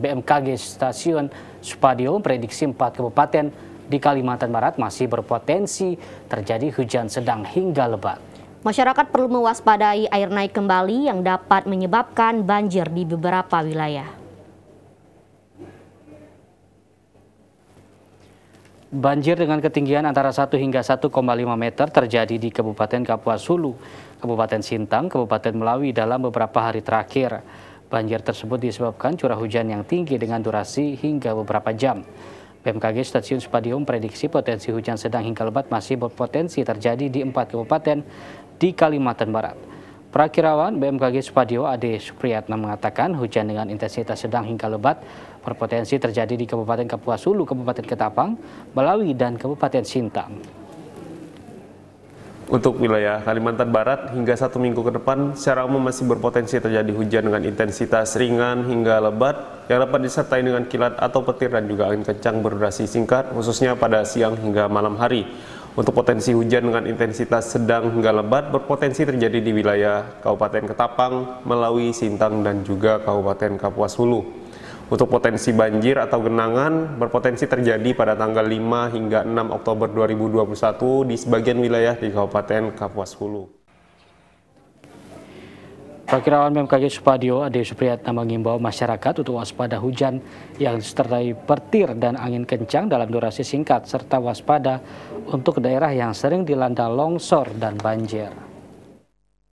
BMKG Stasiun Supadio prediksi empat kabupaten di Kalimantan Barat masih berpotensi terjadi hujan sedang hingga lebat. Masyarakat perlu mewaspadai air naik kembali yang dapat menyebabkan banjir di beberapa wilayah. Banjir dengan ketinggian antara 1 hingga 1,5 meter terjadi di Kabupaten Kapuas Hulu, Kabupaten Sintang, Kabupaten Melawi dalam beberapa hari terakhir. Banjir tersebut disebabkan curah hujan yang tinggi dengan durasi hingga beberapa jam. BMKG Stasiun Spadium prediksi potensi hujan sedang hingga lebat masih berpotensi terjadi di empat kabupaten di Kalimantan Barat. Prakirawan BMKG Spadio Ade Supriyatna mengatakan hujan dengan intensitas sedang hingga lebat berpotensi terjadi di Kabupaten Kapuasulu, Kabupaten Ketapang, Balawi, dan Kabupaten Sintang. Untuk wilayah Kalimantan Barat, hingga satu minggu ke depan secara umum masih berpotensi terjadi hujan dengan intensitas ringan hingga lebat yang dapat disertai dengan kilat atau petir dan juga angin kencang berdurasi singkat khususnya pada siang hingga malam hari. Untuk potensi hujan dengan intensitas sedang hingga lebat berpotensi terjadi di wilayah Kabupaten Ketapang, Melawi, Sintang, dan juga Kabupaten Kapuas Hulu untuk potensi banjir atau genangan berpotensi terjadi pada tanggal 5 hingga 6 Oktober 2021 di sebagian wilayah di Kabupaten Kapuas Hulu. Perkirawan BMKG Supadio Ade Supriyatna mengimbau masyarakat untuk waspada hujan yang disertai petir dan angin kencang dalam durasi singkat serta waspada untuk daerah yang sering dilanda longsor dan banjir.